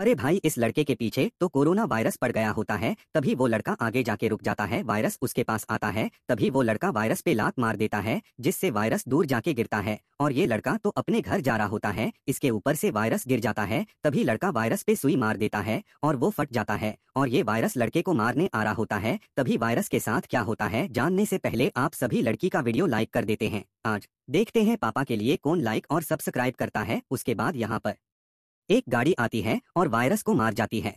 अरे भाई इस लड़के के पीछे तो कोरोना वायरस पड़ गया होता है तभी वो लड़का आगे जाके रुक जाता है वायरस उसके पास आता है तभी वो लड़का वायरस पे लात मार देता है जिससे वायरस दूर जाके गिरता है और ये लड़का तो अपने घर जा रहा होता है इसके ऊपर से वायरस गिर जाता है तभी लड़का वायरस पे सुई मार देता है और वो फट जाता है और ये वायरस लड़के को मारने आ रहा होता है तभी वायरस के साथ क्या होता है जानने से पहले आप सभी लड़की का वीडियो लाइक कर देते हैं आज देखते हैं पापा के लिए कौन लाइक और सब्सक्राइब करता है उसके बाद यहाँ पर एक गाड़ी आती है और वायरस को मार जाती है